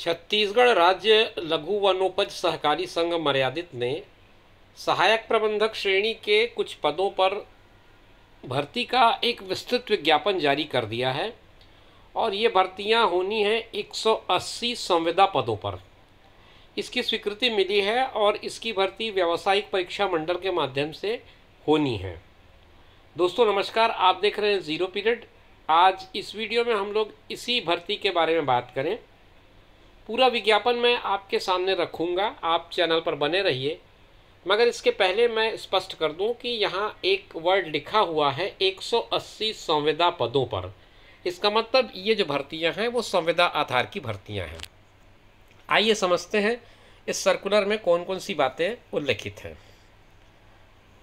छत्तीसगढ़ राज्य लघु वनोपज सहकारी संघ मर्यादित ने सहायक प्रबंधक श्रेणी के कुछ पदों पर भर्ती का एक विस्तृत विज्ञापन जारी कर दिया है और ये भर्तियां होनी हैं 180 संविदा पदों पर इसकी स्वीकृति मिली है और इसकी भर्ती व्यावसायिक परीक्षा मंडल के माध्यम से होनी है दोस्तों नमस्कार आप देख रहे हैं ज़ीरो पीरियड आज इस वीडियो में हम लोग इसी भर्ती के बारे में बात करें पूरा विज्ञापन मैं आपके सामने रखूँगा आप चैनल पर बने रहिए मगर इसके पहले मैं स्पष्ट कर दूं कि यहाँ एक वर्ड लिखा हुआ है 180 संविदा पदों पर इसका मतलब ये जो भर्तियाँ हैं वो संविदा आधार की भर्तियाँ हैं आइए समझते हैं इस सर्कुलर में कौन कौन सी बातें उल्लेखित हैं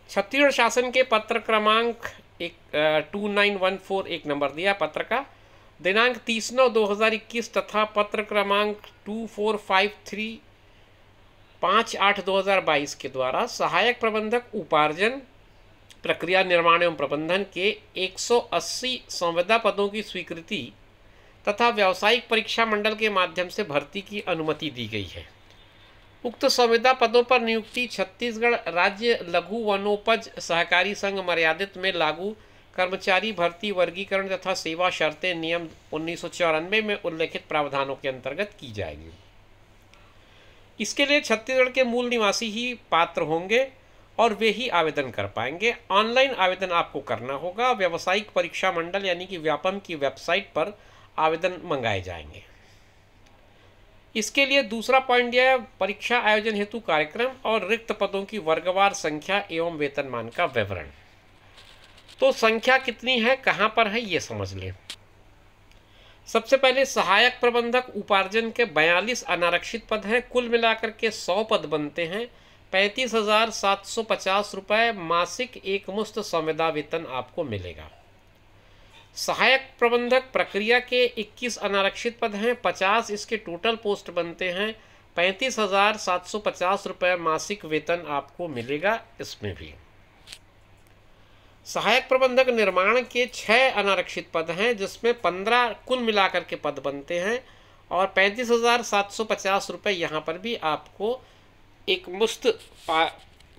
छत्तीसगढ़ शासन के पत्र क्रमांक एक टू नाइन वन फोर एक नंबर दिया पत्र का दिनांक तीस नौ दो हज़ार इक्कीस तथा पत्र क्रमांक टू फोर फाइव थ्री पाँच आठ दो हज़ार बाईस के द्वारा सहायक प्रबंधक उपार्जन प्रक्रिया निर्माण एवं प्रबंधन के 180 संविदा पदों की स्वीकृति तथा व्यावसायिक परीक्षा मंडल के माध्यम से भर्ती की अनुमति दी गई है उक्त संविदा पदों पर नियुक्ति छत्तीसगढ़ राज्य लघु वनोपज सहकारी संघ मर्यादित में लागू कर्मचारी भर्ती वर्गीकरण तथा सेवा शर्तें नियम उन्नीस में उल्लेखित प्रावधानों के अंतर्गत की जाएगी इसके लिए छत्तीसगढ़ के मूल निवासी ही पात्र होंगे और वे ही आवेदन कर पाएंगे ऑनलाइन आवेदन आपको करना होगा व्यावसायिक परीक्षा मंडल यानी कि व्यापम की वेबसाइट पर आवेदन मंगाए जाएंगे इसके लिए दूसरा पॉइंट यह है परीक्षा आयोजन हेतु कार्यक्रम और रिक्त पदों की वर्गवार संख्या एवं वेतनमान का विवरण तो संख्या कितनी है कहाँ पर है ये समझ लें सबसे पहले सहायक प्रबंधक उपार्जन के 42 अनारक्षित पद हैं कुल मिलाकर के 100 पद बनते हैं पैंतीस हज़ार सात सौ पचास रुपये मासिक एकमुश्त संविदा वेतन आपको मिलेगा सहायक प्रबंधक प्रक्रिया के 21 अनारक्षित पद हैं 50 इसके टोटल पोस्ट बनते हैं पैंतीस हज़ार सात सौ पचास रुपये मासिक वेतन आपको मिलेगा इसमें भी सहायक प्रबंधक निर्माण के छः अनारक्षित पद हैं जिसमें पंद्रह कुल मिलाकर के पद बनते हैं और पैंतीस हज़ार सात सौ पचास रुपये यहाँ पर भी आपको एक मुफ्त पा,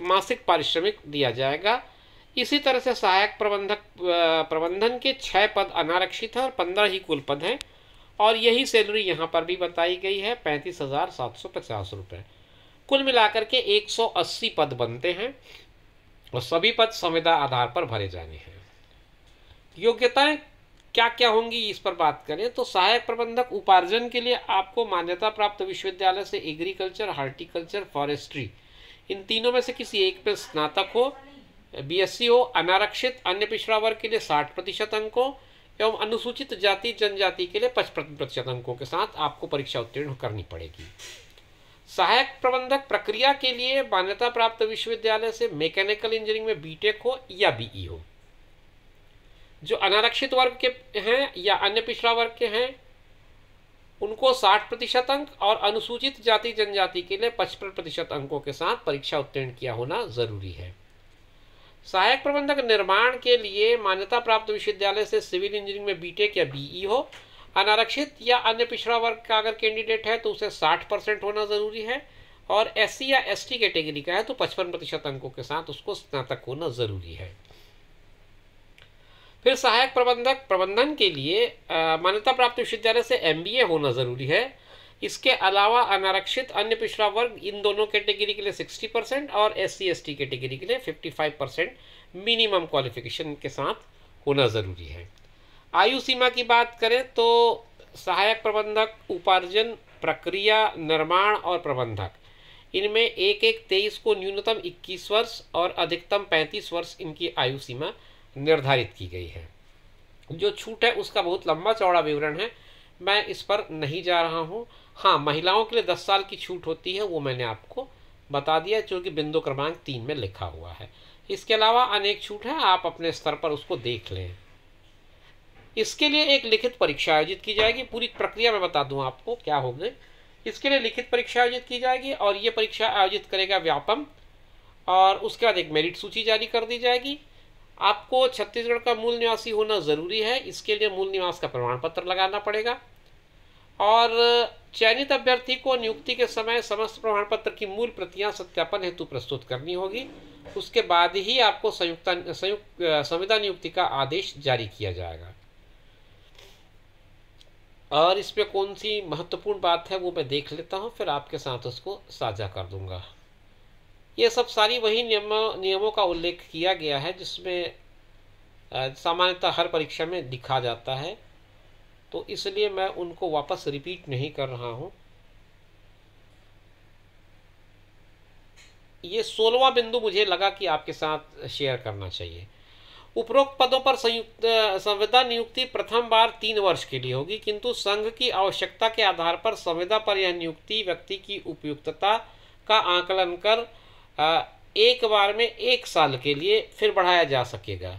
मासिक पारिश्रमिक दिया जाएगा इसी तरह से सहायक प्रबंधक प्रबंधन के छः पद अनारक्षित हैं और पंद्रह ही कुल पद हैं और यही सैलरी यहाँ पर भी बताई गई है पैंतीस हज़ार सात सौ पचास रुपये कुल मिलाकर के एक सौ अस्सी पद बनते हैं और सभी पद संविदा आधार पर भरे जाने हैं योग्यताएं क्या क्या होंगी इस पर बात करें तो सहायक प्रबंधक उपार्जन के लिए आपको मान्यता प्राप्त विश्वविद्यालय से एग्रीकल्चर हार्टिकल्चर फॉरेस्ट्री इन तीनों में से किसी एक में स्नातक हो बीएससी हो अनारक्षित अन्य पिछड़ा वर्ग के लिए साठ प्रतिशत अंकों एवं अनुसूचित जाति जनजाति के लिए पचपन प्रतिशत अंकों के साथ आपको परीक्षा उत्तीर्ण करनी पड़ेगी सहायक प्रबंधक प्रक्रिया के लिए मान्यता प्राप्त विश्वविद्यालय से मैकेनिकल इंजीनियरिंग में बीटेक हो या बीई e हो जो अनारक्षित वर्ग के हैं या अन्य पिछड़ा वर्ग के हैं उनको 60 प्रतिशत अंक और अनुसूचित जाति जनजाति के लिए 55 प्रतिशत अंकों के साथ परीक्षा उत्तीर्ण किया होना जरूरी है सहायक प्रबंधक निर्माण के लिए मान्यता प्राप्त विश्वविद्यालय से सिविल इंजीनियरिंग में बीटेक या बीई e हो अनारक्षित या अन्य पिछड़ा वर्ग का अगर कैंडिडेट है तो उसे 60 परसेंट होना ज़रूरी है और एस या एस कैटेगरी का है तो 55 प्रतिशत अंकों के साथ उसको स्नातक होना ज़रूरी है फिर सहायक प्रबंधक प्रबंधन के लिए मान्यता प्राप्त विश्वविद्यालय से एम होना ज़रूरी है इसके अलावा अनारक्षित अन्य पिछड़ा वर्ग इन दोनों कैटेगरी के लिए 60 परसेंट और एस सी एस कैटेगरी के लिए 55 परसेंट मिनिमम क्वालिफिकेशन के साथ होना ज़रूरी है आयु सीमा की बात करें तो सहायक प्रबंधक उपार्जन प्रक्रिया निर्माण और प्रबंधक इनमें एक एक तेईस को न्यूनतम इक्कीस वर्ष और अधिकतम पैंतीस वर्ष इनकी आयु सीमा निर्धारित की गई है जो छूट है उसका बहुत लंबा चौड़ा विवरण है मैं इस पर नहीं जा रहा हूँ हाँ महिलाओं के लिए दस साल की छूट होती है वो मैंने आपको बता दिया जो बिंदु क्रमांक तीन में लिखा हुआ है इसके अलावा अनेक छूट है आप अपने स्तर पर उसको देख लें इसके लिए एक लिखित परीक्षा आयोजित की जाएगी पूरी प्रक्रिया मैं बता दूं आपको क्या होगी इसके लिए लिखित परीक्षा आयोजित की जाएगी और ये परीक्षा आयोजित करेगा व्यापम और उसके बाद एक मेरिट सूची जारी कर दी जाएगी आपको छत्तीसगढ़ का मूल निवासी होना ज़रूरी है इसके लिए मूल निवास का प्रमाण पत्र लगाना पड़ेगा और चयनित अभ्यर्थी को नियुक्ति के समय समस्त प्रमाण पत्र की मूल प्रतियां सत्यापन हेतु प्रस्तुत करनी होगी उसके बाद ही आपको संयुक्त संयुक्त संविदा नियुक्ति का आदेश जारी किया जाएगा और इसमें कौन सी महत्वपूर्ण बात है वो मैं देख लेता हूँ फिर आपके साथ उसको साझा कर दूंगा ये सब सारी वही नियमों नियमों का उल्लेख किया गया है जिसमें सामान्यतः हर परीक्षा में दिखा जाता है तो इसलिए मैं उनको वापस रिपीट नहीं कर रहा हूँ ये सोलवा बिंदु मुझे लगा कि आपके साथ शेयर करना चाहिए उपरोक्त पदों पर संयुक्त संविदा नियुक्ति प्रथम बार तीन वर्ष के लिए होगी किंतु संघ की आवश्यकता के आधार पर संविदा पर यह नियुक्ति व्यक्ति की उपयुक्तता का आकलन कर एक बार में एक साल के लिए फिर बढ़ाया जा सकेगा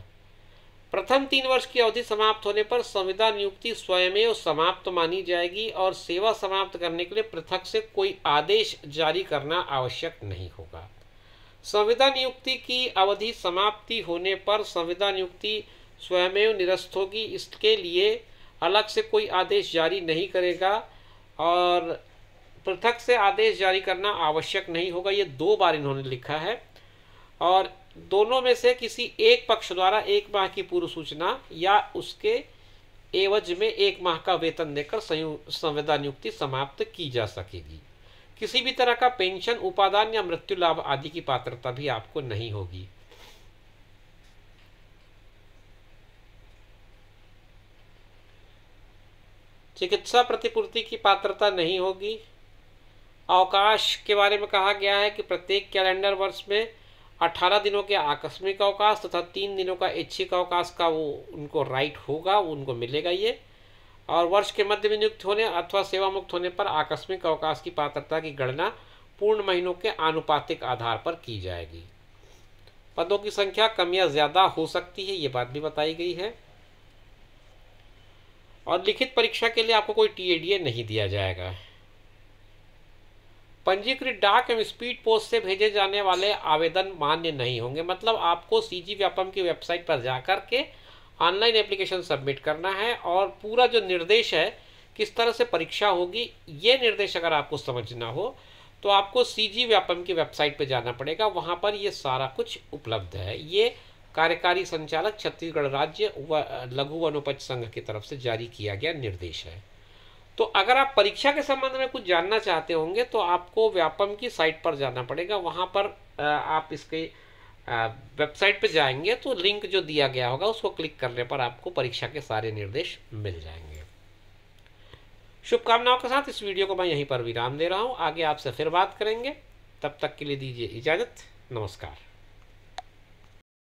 प्रथम तीन वर्ष की अवधि समाप्त होने पर संविदा नियुक्ति स्वयं समाप्त मानी जाएगी और सेवा समाप्त करने के लिए पृथक से कोई आदेश जारी करना आवश्यक नहीं होगा संविदा नियुक्ति की अवधि समाप्ति होने पर संविदा नियुक्ति स्वयं निरस्त होगी इसके लिए अलग से कोई आदेश जारी नहीं करेगा और पृथक से आदेश जारी करना आवश्यक नहीं होगा ये दो बार इन्होंने लिखा है और दोनों में से किसी एक पक्ष द्वारा एक माह की पूर्व सूचना या उसके एवज में एक माह का वेतन देकर संविदा नियुक्ति समाप्त की जा सकेगी किसी भी तरह का पेंशन उपादान या मृत्यु लाभ आदि की पात्रता भी आपको नहीं होगी चिकित्सा प्रतिपूर्ति की पात्रता नहीं होगी अवकाश के बारे में कहा गया है कि प्रत्येक कैलेंडर वर्ष में 18 दिनों के आकस्मिक अवकाश तथा तीन दिनों का ऐच्छिक अवकाश का वो उनको राइट होगा उनको मिलेगा ये और वर्ष के मध्य में नियुक्त होने अथवा सेवा मुक्त होने पर आकस्मिक अवकाश की पात्रता की गणना पूर्ण महीनों के आनुपातिक आधार पर की जाएगी पदों की संख्या कम या ज़्यादा हो सकती है ये बात भी बताई गई है और लिखित परीक्षा के लिए आपको कोई टीएडीए नहीं दिया जाएगा पंजीकृत डाक एवं स्पीड पोस्ट से भेजे जाने वाले आवेदन मान्य नहीं होंगे मतलब आपको सीजी व्यापम की वेबसाइट पर जाकर के ऑनलाइन एप्लीकेशन सबमिट करना है और पूरा जो निर्देश है किस तरह से परीक्षा होगी ये निर्देश अगर आपको समझना हो तो आपको सी जी व्यापम की वेबसाइट पर जाना पड़ेगा वहाँ पर ये सारा कुछ उपलब्ध है ये कार्यकारी संचालक छत्तीसगढ़ राज्य व लघु वनोपज संघ की तरफ से जारी किया गया निर्देश है तो अगर आप परीक्षा के संबंध में कुछ जानना चाहते होंगे तो आपको व्यापम की साइट पर जाना पड़ेगा वहाँ पर आप इसके वेबसाइट पे जाएंगे तो लिंक जो दिया गया होगा उसको क्लिक करने पर आपको परीक्षा के सारे निर्देश मिल जाएंगे शुभकामनाओं के साथ इस वीडियो को मैं यहीं पर विराम दे रहा हूँ आगे आपसे फिर बात करेंगे तब तक के लिए दीजिए इजाज़त नमस्कार